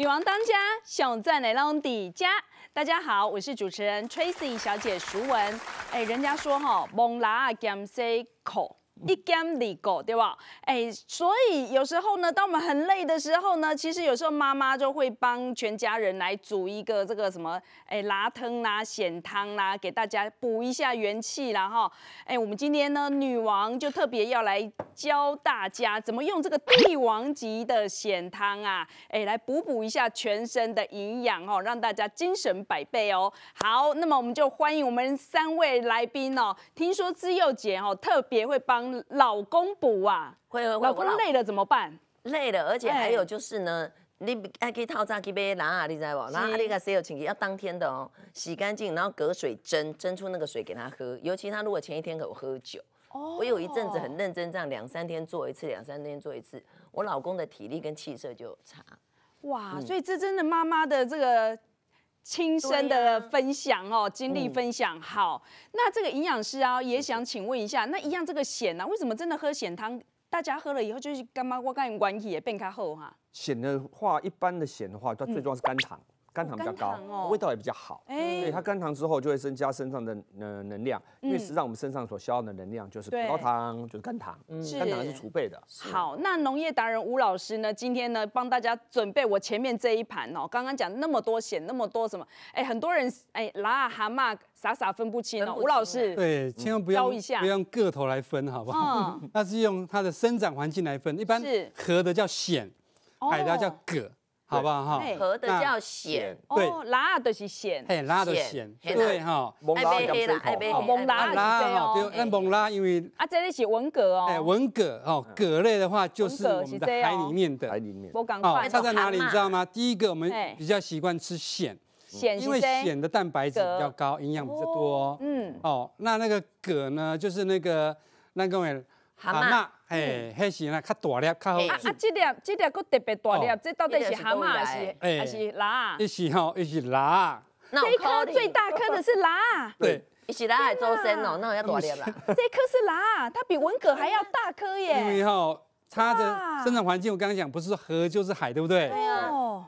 女王当家，想在内浪底家。大家好，我是主持人 Tracy 小姐，淑文。哎，人家说哈，梦 say 口，一干肋骨，对吧？哎，所以有时候呢，当我们很累的时候呢，其实有时候妈妈就会帮全家人来煮一个这个什么，哎，拉汤啦、鲜汤啦，给大家补一下元气啦，哈，哎，我们今天呢，女王就特别要来教大家怎么用这个帝王级的鲜汤啊，哎，来补补一下全身的营养哦，让大家精神百倍哦。好，那么我们就欢迎我们三位来宾哦。听说智幼姐哦，特别会帮。老公补啊，会会老公累了怎么办？累了，而且还有就是呢，你套去拿，你知道不？那个洗清洁要当天的哦，洗干净然后隔水蒸，蒸出那个水给他喝。尤其他如果前一天有喝酒，我有一阵子很认真这样，两三天做一次，两三天做一次，我老公的体力跟气色就差。哇，所以这真的妈妈的这个。亲身的分享哦，经历分享好。那这个营养师啊，也想请问一下，那一样这个咸呢，为什么真的喝咸汤，大家喝了以后就是干嘛？我跟人关系也变开好哈。咸的话，一般的咸的话，它最重要是甘糖。甘糖比较高，味道也比较好。哎，它甘糖之后就会增加身上的嗯能量，因为实际上我们身上所消耗的能量就是葡萄糖，就是甘糖。嗯，甘糖是储备的。好，那农业达人吴老师呢？今天呢，帮大家准备我前面这一盘哦。刚刚讲那么多险，那么多什么？哎，很多人哎，拉蛤蟆傻傻分不清哦。吴老师，对，千万不要，不要用个头来分，好不好？那 是用它的生长环境来分，一般河的叫险，海的叫蛤。好不好哈？和的叫咸，对，拉的是咸，嘿，拉的咸，对哈，蒙拉叫什哦，蒙拉，对那蒙拉因为啊，这里是文蛤哦，哎，文蛤哦，蛤类的话就是我们的海里面的海里面。我讲快，在哪里？你知道吗？第一个我们比较习惯吃咸，鲜因为咸的蛋白质比较高，营养比较多。嗯，哦，那那个蛤呢，就是那个那各位。蛤蟆，嘿，迄是呢，较大粒，较好。啊啊，这粒这粒佫特别大粒，这到底是蛤蟆还是还是蛤？一是吼，一是蛤。那一颗最大颗的是蛤。对，一是蛤还周身哦，那要大粒啦。这颗是蛤，它比文蛤还要大颗耶。为好，它的生长环境我刚刚讲不是河就是海，对不对？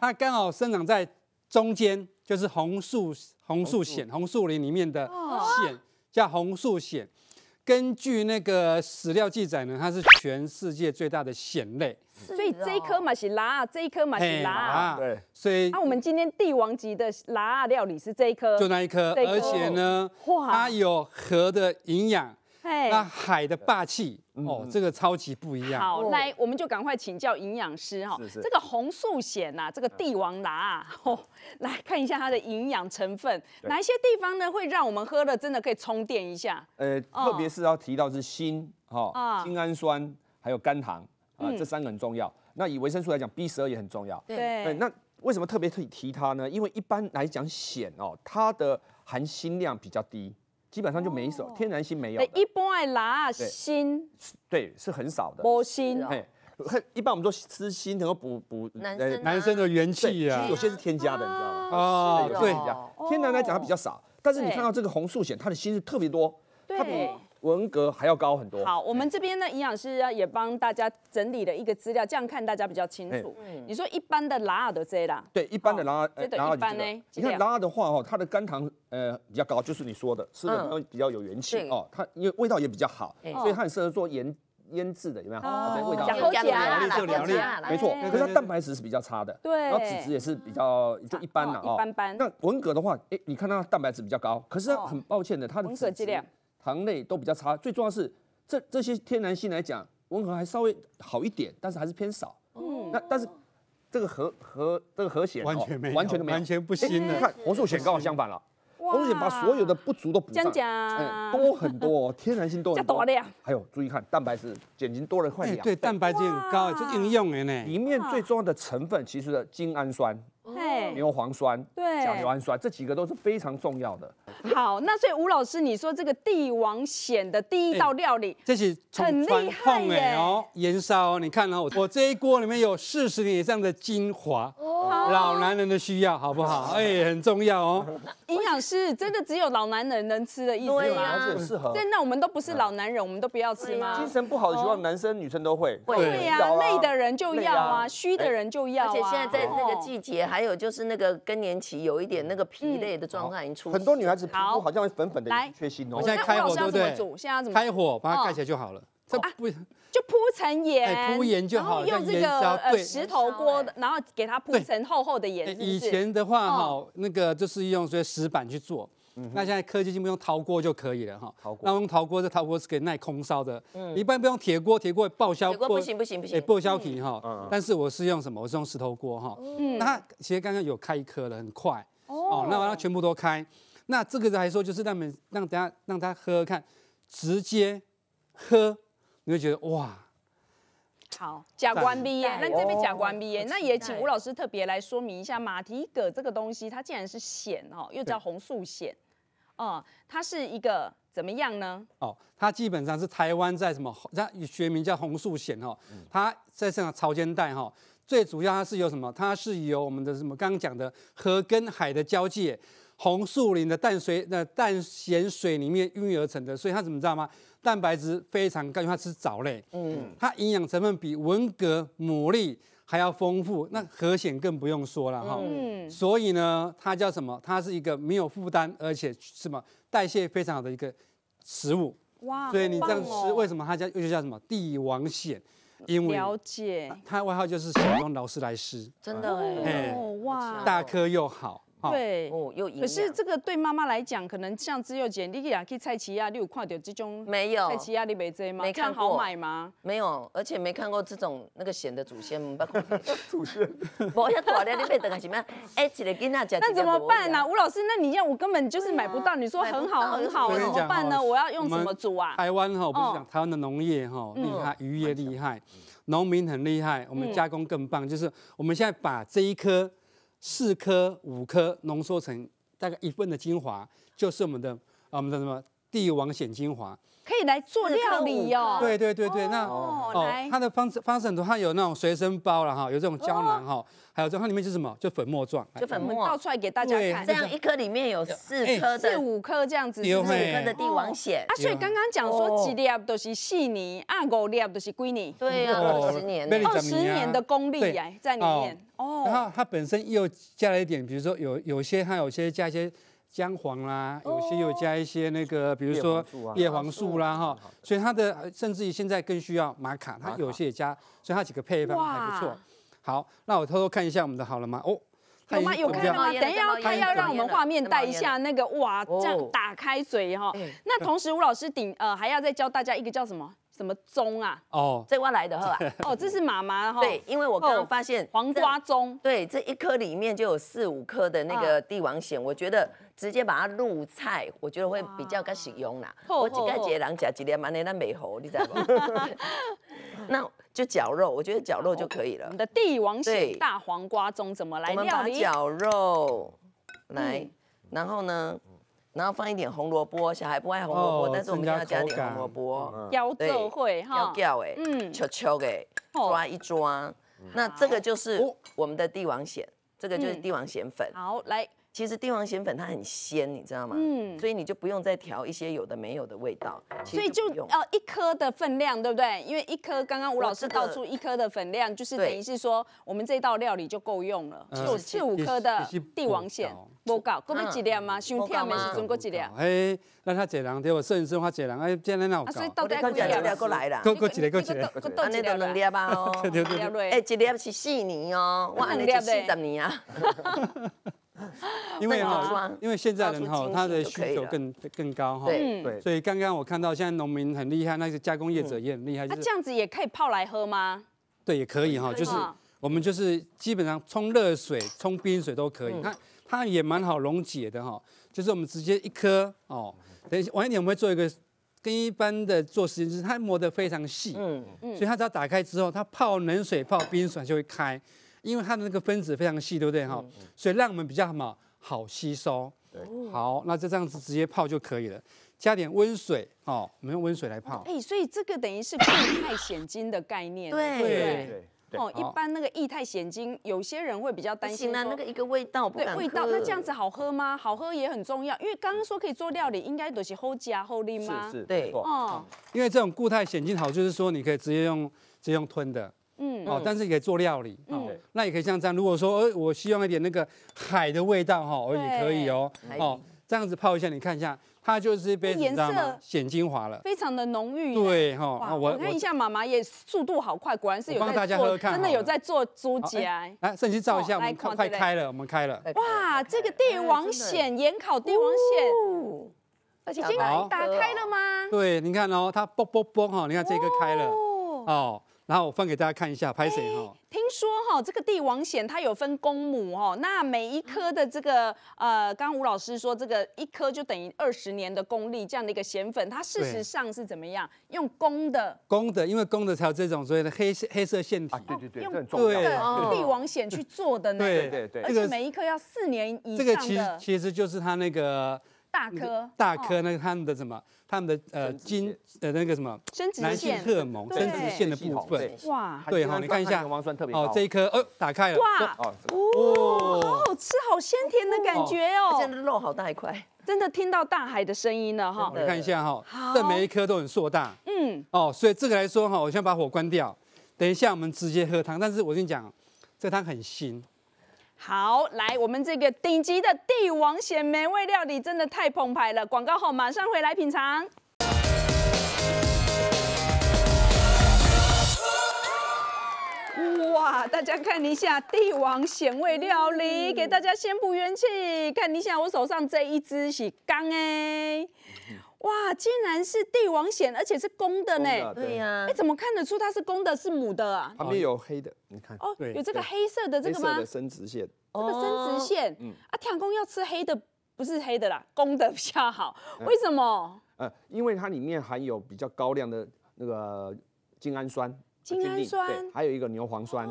它刚好生长在中间，就是红树红树藓红树林里面的藓，叫红树藓。根据那个史料记载呢，它是全世界最大的蚬类，所以这一颗嘛是拉，这一颗嘛是拉。对。所以那我们今天帝王级的拉料理是这一颗，就那一颗，而且呢，它有核的营养。那海的霸气哦，这个超级不一样。好，来，我们就赶快请教营养师哈，这个红素鲜呐，这个帝王拿哦，来看一下它的营养成分，哪一些地方呢，会让我们喝了真的可以充电一下？呃，特别是要提到是锌哈，精氨酸还有甘糖啊，这三个很重要。那以维生素来讲，B 十二也很重要。对，那为什么特别提提它呢？因为一般来讲，鲜哦，它的含锌量比较低。基本上就没少，天然锌没有。一般诶，拉锌，对，是很少的。补锌，哎，一般我们说吃锌能够补补男生的元气啊。其实有些是添加的，你知道吗？啊，对，天然来讲它比较少，但是你看到这个红素蚬，它的锌是特别多，它比。文革还要高很多。好，我们这边呢，营养师也帮大家整理了一个资料，这样看大家比较清楚。你说一般的拉的这一啦，对，一般的拉尔。这一般呢？你看拉的话哦，它的甘糖呃比较高，就是你说的，是的，比较有元气哦。它因为味道也比较好，所以它很适合做盐。腌制的，有没有？哦，味道。姜加了，姜加了，没错。可是它蛋白质是比较差的，对。然后脂质也是比较就一般啦，哦。一般般。那文革的话，哎，你看它蛋白质比较高，可是很抱歉的，它的脂质。糖类都比较差，最重要是这这些天然性来讲，温和还稍微好一点，但是还是偏少。嗯，那但是这个和和这个和弦完全没有，完全都没，完全不新你看黄素显刚好相反了，黄素血把所有的不足都补上，多很多，天然性多很多。还有注意看蛋白质、碱精多了快两倍。对，蛋白质很高，这应用的呢，里面最重要的成分其实是精氨酸、牛磺酸、甲硫氨酸这几个都是非常重要的。好，那所以吴老师，你说这个帝王险的第一道料理，这是很厉害耶，哦，盐烧，你看，哦，我这一锅里面有四十年以上的精华，哦，老男人的需要，好不好？哎，很重要哦。营养师真的只有老男人能吃的，意思，吗？而且适合。那那我们都不是老男人，我们都不要吃吗？精神不好的情况，男生女生都会。对呀，累的人就要啊，虚的人就要。而且现在在那个季节，还有就是那个更年期，有一点那个疲累的状态已经出很多女孩子。好，好像粉粉的，缺锌哦。我现在开火，对不对？开火，把它盖起来就好了。这不就铺成盐，铺盐就好然后用这个呃石头锅，然后给它铺成厚厚的盐。以前的话哈，那个就是用说石板去做，那现在科技进步，用陶锅就可以了哈。那用陶锅，这陶锅是可以耐空烧的，一般不用铁锅，铁锅爆销。不行不行不行，哎，爆销皮哈。但是我是用什么？我是用石头锅哈。嗯。那它其实刚刚有开一颗了，很快。哦。哦，那把它全部都开。那这个来说，就是让们让大家让他喝看，直接喝，你会觉得哇，好，甲关毕耶！那这边甲关毕耶！那也请吴老师特别来说明一下马蹄蛤这个东西，它竟然是藓哦，又叫红素藓，哦，它是一个怎么样呢？哦，它基本上是台湾在什么？它学名叫红素藓哦，它在像潮间带哈，最主要它是有什么？它是由我们的什么刚刚讲的河跟海的交界。红树林的淡水、那淡咸水里面孕育而成的，所以它怎么知道吗？蛋白质非常高，它吃藻类，嗯，它营养成分比文蛤、牡蛎还要丰富，那河鲜更不用说了哈。嗯，所以呢，它叫什么？它是一个没有负担，而且什么代谢非常好的一个食物。哇，所以你这样吃，为什么它叫又叫什么帝王蟹？了解，它的外号就是像劳斯莱斯，真的哎，哇，大颗又好。对，哦，又赢。可是这个对妈妈来讲，可能像只幼姐，你亚去菜期亚，你有看到这种没有菜期亚你没这吗？没看好买吗？没有，而且没看过这种那个咸的祖先。祖先。我一下了，你别等了，什么？哎，起来跟娜那怎么办呢？吴老师，那你要我根本就是买不到，你说很好很好，怎么办呢？我要用什么煮啊？台湾哈，我不是讲台湾的农业哈，厉害渔业厉害，农民很厉害，我们加工更棒，就是我们现在把这一颗。四颗五颗浓缩成大概一份的精华，就是我们的啊，我们的什么帝王显精华。可以来做料理哦。对对对对，那哦，它的方式方式很多，它有那种随身包了哈，有这种胶囊哈，还有这它里面是什么？就粉末状，就粉末倒出来给大家看，这样一颗里面有四颗、四五颗这样子，四五颗的帝王蟹。啊，所以刚刚讲说，利粒都是细泥，啊狗粒都是龟泥。对啊，二十年二十年的功力呀，在里面哦。然后它本身又加了一点，比如说有有些它有些加一些。姜黄啦，有些又加一些那个，比如说叶黄素啦，哈，所以它的甚至于现在更需要玛卡，它有些也加，所以它几个配方还不错。好，那我偷偷看一下我们的好了吗？哦，有吗？有看到，等一下他要让我们画面带一下那个，哇，这样打开嘴哈。那同时吴老师顶呃还要再教大家一个叫什么？什么棕啊？哦，这外来的呵。哦，这是妈妈哈。对，因为我刚发现黄瓜棕。对，这一颗里面就有四五颗的那个帝王蟹，我觉得直接把它入菜，我觉得会比较更实用啦。我只该今个人郎加几粒嘛，的那美猴，你知道不？那就绞肉，我觉得绞肉就可以了。我们的帝王蟹大黄瓜棕怎么来料理？我们把绞肉来，然后呢？然后放一点红萝卜，小孩不爱红萝卜，但是我们要加点红萝卜，咬就会哈，要咬哎，嗯，球球给抓一抓，那这个就是我们的帝王蟹，这个就是帝王蟹粉，好来。其实帝王咸粉它很鲜，你知道吗？嗯，所以你就不用再调一些有的没有的味道。所以就呃一颗的分量，对不对？因为一颗刚刚吴老师倒出一颗的粉量，就是等于是说我们这道料理就够用了。切五颗的帝王蟹，我搞够不几粒吗？先跳面是中够几粒？嘿，那他几人？对我摄影师花几人？哎，今天那有搞？所以到底几粒过来了，够够几粒？够几粒？够到你 两粒吧？对对对。哎，一粒是四年哦，我按呢就四十年啊。因为哈，因为现在人哈，他的需求更更高哈，对，所以刚刚我看到现在农民很厉害，那些加工业者也很厉害，那这样子也可以泡来喝吗？对，也可以哈，就是我们就是基本上冲热水、冲冰水都可以，它它也蛮好溶解的哈，就是我们直接一颗哦，等一下晚一点我们会做一个跟一般的做实验，就是它磨得非常细，嗯嗯，所以它只要打开之后，它泡冷水、泡冰水就会开。因为它的那个分子非常细，对不对哈？所以让我们比较什么好吸收。对，好，那就这样子直接泡就可以了。加点温水哦，我们用温水来泡。哎，所以这个等于是固态显晶的概念。对对对。哦，一般那个液态显晶，有些人会比较担心说，行啊，那个一个味道，对味道，那这样子好喝吗？好喝也很重要，因为刚刚说可以做料理，应该都是后加后淋吗？是是，对，哦，因为这种固态显晶好，就是说你可以直接用直接用吞的，嗯，哦，但是可以做料理啊。那也可以像这样，如果说，呃，我希望一点那个海的味道哈，也可以哦，哦，这样子泡一下，你看一下，它就是一杯子，知显精华了，非常的浓郁。对哈，我看一下，妈妈也速度好快，果然是有帮大家喝看，真的有在做猪家。来，甚至照一下，我们快开了，我们开了。哇，这个帝王显眼考帝王显，而且进来打开了吗？对，你看哦，它啵啵啵哈，你看这个开了，哦，然后我放给大家看一下，拍谁哈，听说。哦，这个帝王险它有分公母哦，那每一颗的这个呃，刚刚吴老师说这个一颗就等于二十年的功力这样的一个咸粉，它事实上是怎么样？用公的？公的，因为公的才有这种所谓的黑黑色腺体。啊，对对对，用帝王险去做的呢？对对对，而且每一颗要四年以上。这个其实其实就是它那个大颗大颗那个他们的什么？他们的呃，精呃那个什么，男性荷尔蒙、生殖腺的部分，哇，对哈，你看一下，哦，这一颗，呃，打开了，哇，哦，好好吃，好鲜甜的感觉哦，真的肉好大一块，真的听到大海的声音了哈，你看一下哈，这每一颗都很硕大，嗯，哦，所以这个来说哈，我先把火关掉，等一下我们直接喝汤，但是我跟你讲，这汤很腥。好，来我们这个顶级的帝王蟹美味料理真的太澎湃了！广告后马上回来品尝。哇，大家看一下帝王咸味料理，给大家先布元气。看一下我手上这一只是刚哎。哇，竟然是帝王蟹，而且是公的呢，对呀，哎，怎么看得出它是公的，是母的啊？旁边有黑的，你看，哦，有这个黑色的这个吗？黑色的生殖腺，这个生殖腺，嗯，啊，天，公要吃黑的，不是黑的啦，公的比较好，为什么？呃，因为它里面含有比较高量的那个精氨酸，精氨酸，还有一个牛磺酸。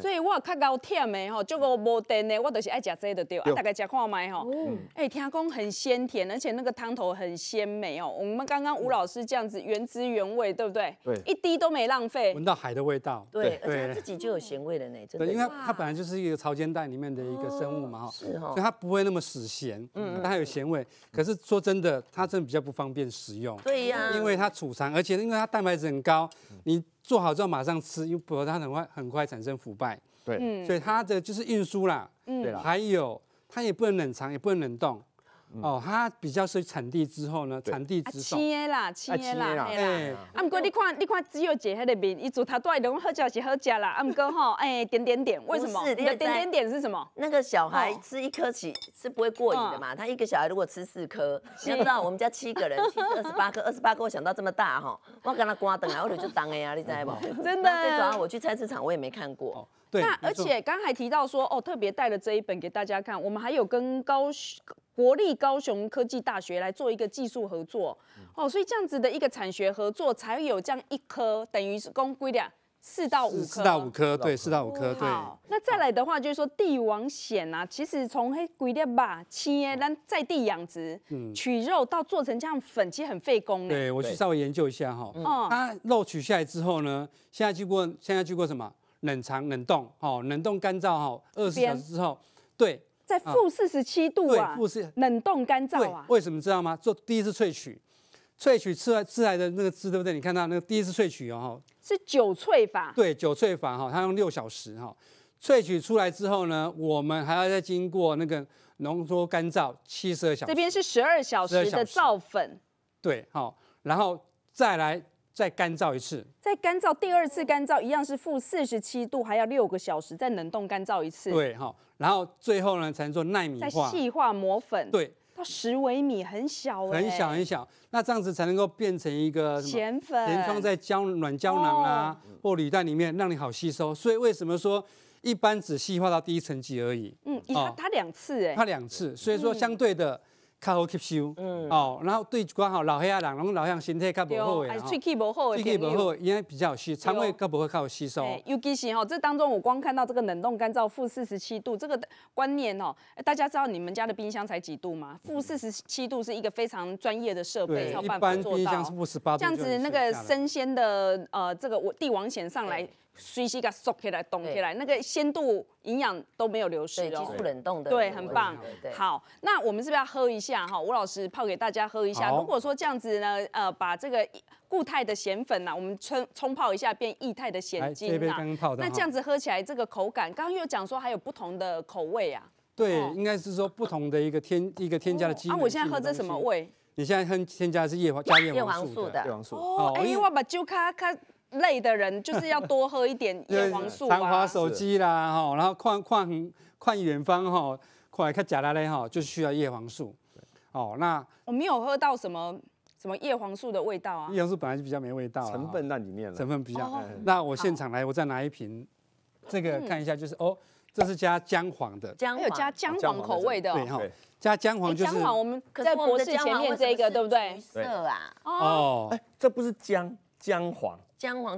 所以，我较到甜的吼，这个无电的，我都是爱食这个对。啊，大家食看麦吼。哎，听讲很鲜甜，而且那个汤头很鲜美哦。我们刚刚吴老师这样子原汁原味，对不对？对。一滴都没浪费。闻到海的味道。对，而且它自己就有咸味的呢，真的。对，因为它本来就是一个潮间带里面的一个生物嘛，哈。是所以它不会那么死咸，嗯，但有咸味。可是说真的，它真的比较不方便食用。对呀。因为它储藏，而且因为它蛋白质很高，你。做好之后马上吃，因为不然它很快很快产生腐败。对，所以它的就是运输啦，啦，还有它也不能冷藏，也不能冷冻。哦，它比较是产地之后呢，产地之手。啊，青的啦，青的啦，哎。啊，啊，不过你看，你看只有姐那个面，伊做太多，伊讲好假是好假啦。啊，不 过吼，哎，点点点，为什么？点点点是什么？那个小孩吃一颗起是不会过瘾的嘛？他一个小孩如果吃四颗，想不到我们家七个人，二十八颗，二十八颗，我想到这么大哈，我跟他关灯啊，我就当哎呀，你知不？真的。那再者，我去菜市场，我也没看过。对。那而且刚才提到说，哦，特别带了这一本给大家看，我们还有跟高。国立高雄科技大学来做一个技术合作哦，所以这样子的一个产学合作才有这样一颗，等于是公规的四到五颗。四到五颗，对，四到五颗。对。那再来的话就是说帝王蟹啊，其实从黑龟的吧，先咱在地养殖，取肉到做成这样粉，其实很费工。对我去稍微研究一下哈，哦，它肉取下来之后呢，现在去过，现在去过什么？冷藏、冷冻，哦，冷冻干燥，哈，二十四小时之后，对。在负四十七度啊，四冷冻干燥啊。为什么知道吗？做第一次萃取，萃取出来出来的那个汁，对不对？你看到那个第一次萃取哦，是九萃法。对，九萃法哈，它用六小时哈，萃取出来之后呢，我们还要再经过那个浓缩干燥七十二小时。这边是十二小时的造粉。对，好，然后再来。再干燥一次，再干燥第二次干燥一样是负四十七度，还要六个小时，再冷冻干燥一次。对哈，然后最后呢才能做纳米化、细化磨粉，对，到十微米很小很小很小，那这样子才能够变成一个盐粉，填充在胶软胶囊啊或铝袋里面让你好吸收。所以为什么说一般只细化到第一层级而已？嗯，它它两次哎，它两次，所以说相对的。较好吸收，哦，然后对一寡吼老黑啊人，拢老向身体较无好嘅啊，是，啊，是，啊，是，啊，是，啊，是，啊，是，啊，是，啊，是，啊，是，啊，是，啊，是，啊，是，啊，是，啊，是，啊，是，啊，中我光看到啊，是，冷是，啊，燥啊，四十七度是，啊，是，念是，大家知道你是，家的冰箱才是，度是，啊，四十是，度是，一是，非常啊，是，的是，啊，一般冰箱是，啊，十八是，啊，是，啊，是，啊，是，啊，是，啊，是，啊，帝王是，上是，水气个缩起来，冻起来，那个鲜度、营养都没有流失哦。急速冷冻的，对，很棒。好，那我们是不是要喝一下哈？吴老师泡给大家喝一下。如果说这样子呢，呃，把这个固态的咸粉呐，我们冲冲泡一下变液态的咸金呐。这刚刚泡的。那这样子喝起来这个口感，刚刚又讲说还有不同的口味呀。对，应该是说不同的一个添一个添加的基。那我现在喝这什么味？你现在喝添加的是叶黄加叶黄素的叶黄素。哦，哎，我把酒咖咖。累的人就是要多喝一点 叶黄素啊，玩滑手机啦，哈，然后看看看远方哈，快看假拉雷哈就需要叶黄素，哦，那我没有喝到什么什么叶黄素的味道啊，叶黄素本来就比较没味道，成分在里面了，成分比较。那我现场来，我再拿一瓶这个看一下，就是哦，这是加姜黄的，姜有加姜黄口味的，对哈，加姜黄就是姜黄，我们在博士前面这个对不对？色啊，哦，哎，这不是姜姜黄。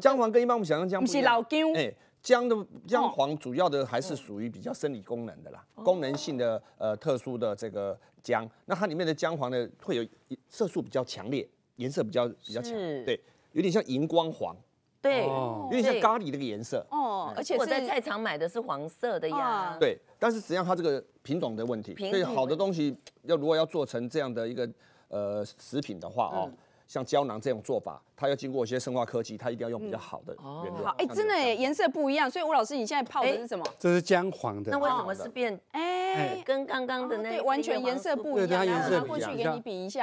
姜黄跟一般我们想象姜不是老姜，哎，姜的姜黄主要的还是属于比较生理功能的啦，功能性的呃特殊的这个姜，那它里面的姜黄呢会有色素比较强烈，颜色比较比较强，对，有点像荧光黄，对，有点像咖喱那个颜色，哦，而且我在菜场买的是黄色的呀，对，但是实际上它这个品种的问题，所以好的东西要如果要做成这样的一个呃食品的话哦，像胶囊这种做法，它要经过一些生化科技，它一定要用比较好的原料。哦，真的，颜色不一样。所以吴老师，你现在泡的是什么？这是姜黄的。那为什么是变？哎，跟刚刚的那完全颜色不一样。对，加颜色不一样。比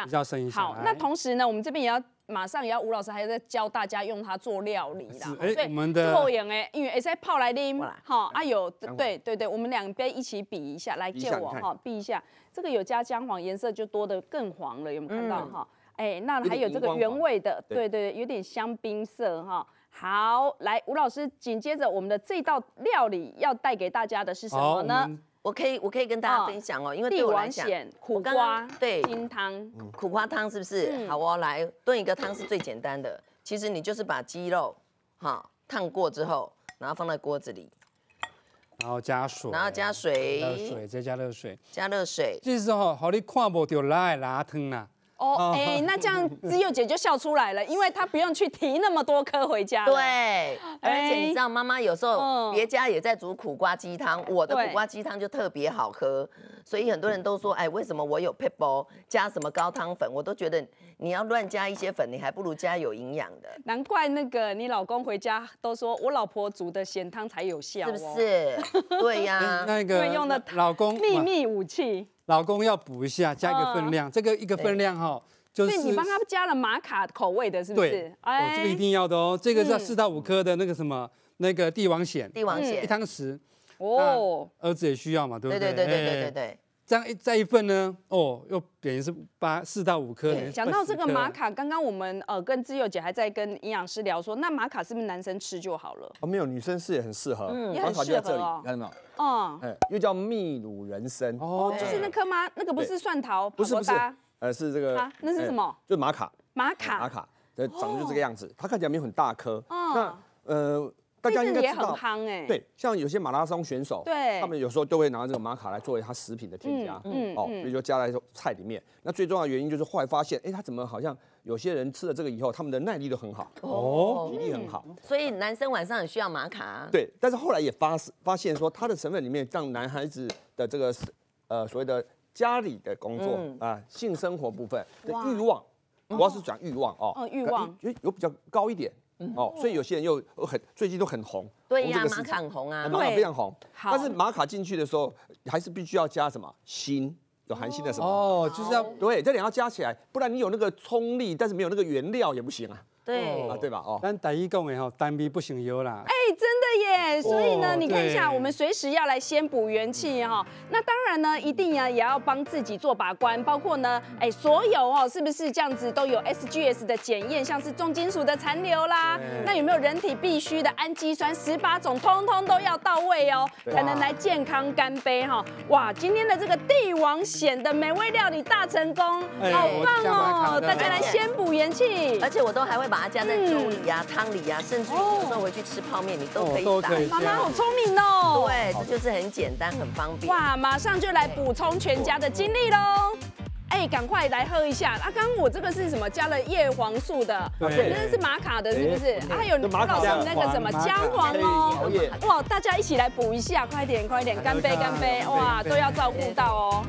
较深一些。好，那同时呢，我们这边也要马上也要吴老师还在教大家用它做料理啦。哎，我们的后影哎，因为 S 在泡来拎。好，啊有对对对，我们两杯一起比一下，来借我哈，比一下。这个有加姜黄，颜色就多的更黄了，有没看到哈？哎，那还有这个原味的，对对对，有点香槟色哈。好，来吴老师，紧接着我们的这道料理要带给大家的是什么呢？我可以，我可以跟大家分享哦，因为对我来讲，苦瓜对金汤苦瓜汤是不是？好哦，来炖一个汤是最简单的。其实你就是把鸡肉，哈烫过之后，然后放在锅子里，然后加水，然后加水，加水再加热水，加热水。这时候，好你看不到辣的辣汤啦。哦，哎，那这样自幼姐就笑出来了，因为她不用去提那么多颗回家。对，而且你知道，妈妈有时候别家也在煮苦瓜鸡汤，我的苦瓜鸡汤就特别好喝。所以很多人都说，哎，为什么我有 pepper 加什么高汤粉，我都觉得你要乱加一些粉，你还不如加有营养的。难怪那个你老公回家都说，我老婆煮的咸汤才有效，是不是？对呀，那个老公秘密武器，老公要补一下，加一个分量，这个一个分量哈，就是你帮他加了玛卡口味的，是不是？哎，这个一定要的哦，这个要四到五颗的那个什么那个帝王蟹，帝王蟹一汤匙。哦，儿子也需要嘛，对不对？对对对对对对对。这样一再一份呢，哦，又等于是八四到五颗。讲到这个玛卡，刚刚我们呃跟自由姐还在跟营养师聊说，那玛卡是不是男生吃就好了？哦，没有，女生是也很适合，也很适合，看到没有？哦，又叫秘鲁人参，哦，就是那颗吗？那个不是蒜头？不是不是，呃，是这个。那是什么？就是玛卡。玛卡。玛卡。对，长得就这个样子，它看起来没有很大颗。那呃。大家应该知道，对，像有些马拉松选手，他们有时候都会拿这个玛卡来作为它食品的添加，哦，比如说加在菜里面。那最重要的原因就是后来发现，哎，他怎么好像有些人吃了这个以后，他们的耐力都很好，哦，体力很好。所以男生晚上很需要玛卡。对，但是后来也发发现说，它的成分里面让男孩子的这个呃所谓的家里的工作啊，性生活部分的欲望，主要是讲欲望哦，欲望有比较高一点。嗯哦，所以有些人又很最近都很红，对呀，马卡很红啊，马卡非常红。但是马卡进去的时候，还是必须要加什么锌，有含锌的什么哦，就是要对这两要加起来，不然你有那个冲力，但是没有那个原料也不行啊。对啊，对吧？哦，但第一讲的吼，单味不行油啦。哎，真的耶，所以呢，你看一下，我们随时要来先补元气哈。那当然呢，一定啊也要帮自己做把关，包括呢，哎，所有哦是不是这样子都有 SGS 的检验，像是重金属的残留啦，那有没有人体必需的氨基酸十八种，通通都要到位哦，才能来健康干杯哈。哇，今天的这个帝王险的美味料理大成功，好棒哦！大家来先补元气，而且我都还会。把它加在粥里呀、汤里呀，甚至有时候回去吃泡面，你都可以打。妈妈好聪明哦！对，这就是很简单、很方便。哇，马上就来补充全家的精力喽！哎，赶快来喝一下。啊，刚，刚我这个是什么？加了叶黄素的，这个是玛卡的，是不是？还有你老师那个什么姜黄哦。哇，大家一起来补一下，快点，快点，干杯，干杯！哇，都要照顾到哦。